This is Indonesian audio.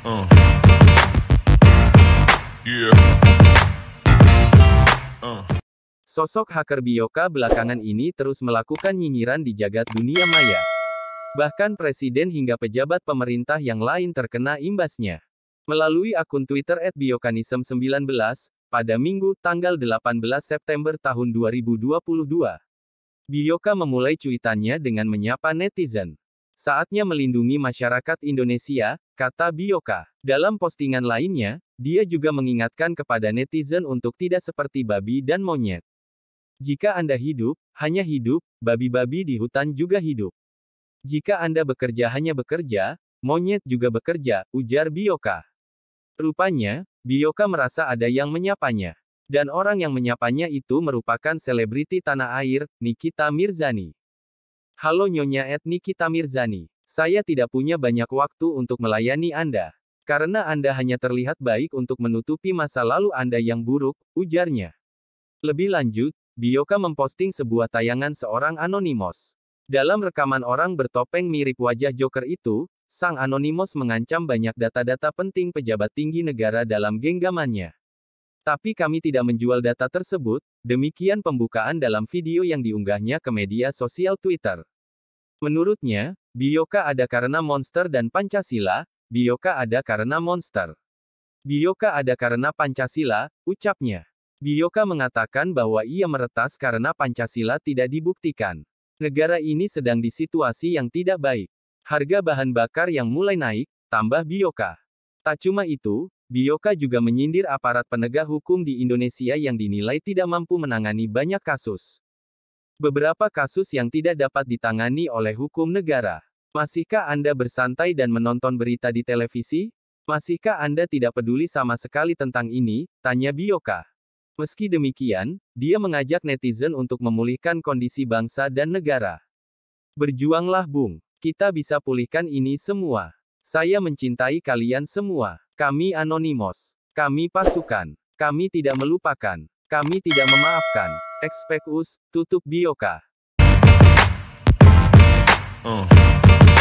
Uh. Sosok hacker Bioka belakangan ini terus melakukan nyinyiran di jagat dunia maya. Bahkan presiden hingga pejabat pemerintah yang lain terkena imbasnya. Melalui akun Twitter @biokanism19 pada Minggu tanggal 18 September tahun 2022, Bioka memulai cuitannya dengan menyapa netizen. Saatnya melindungi masyarakat Indonesia, kata Bioka. Dalam postingan lainnya, dia juga mengingatkan kepada netizen untuk tidak seperti babi dan monyet. Jika Anda hidup, hanya hidup, babi-babi di hutan juga hidup. Jika Anda bekerja hanya bekerja, monyet juga bekerja, ujar Bioka. Rupanya, Bioka merasa ada yang menyapanya. Dan orang yang menyapanya itu merupakan selebriti tanah air, Nikita Mirzani. Halo Nyonya Etni Kita Mirzani. Saya tidak punya banyak waktu untuk melayani Anda. Karena Anda hanya terlihat baik untuk menutupi masa lalu Anda yang buruk, ujarnya. Lebih lanjut, Bioka memposting sebuah tayangan seorang anonimos. Dalam rekaman orang bertopeng mirip wajah Joker itu, sang anonimos mengancam banyak data-data penting pejabat tinggi negara dalam genggamannya. Tapi kami tidak menjual data tersebut, demikian pembukaan dalam video yang diunggahnya ke media sosial Twitter. Menurutnya, Bioka ada karena monster dan Pancasila, Bioka ada karena monster. Bioka ada karena Pancasila, ucapnya. Bioka mengatakan bahwa ia meretas karena Pancasila tidak dibuktikan. Negara ini sedang di situasi yang tidak baik. Harga bahan bakar yang mulai naik, tambah Bioka. Tak cuma itu, Bioka juga menyindir aparat penegak hukum di Indonesia yang dinilai tidak mampu menangani banyak kasus. Beberapa kasus yang tidak dapat ditangani oleh hukum negara. Masihkah Anda bersantai dan menonton berita di televisi? Masihkah Anda tidak peduli sama sekali tentang ini? Tanya Bioka. Meski demikian, dia mengajak netizen untuk memulihkan kondisi bangsa dan negara. Berjuanglah Bung, kita bisa pulihkan ini semua. Saya mencintai kalian semua. Kami anonimos. Kami pasukan. Kami tidak melupakan. Kami tidak memaafkan. Expecus, tutup Bioka. Uh. Oh.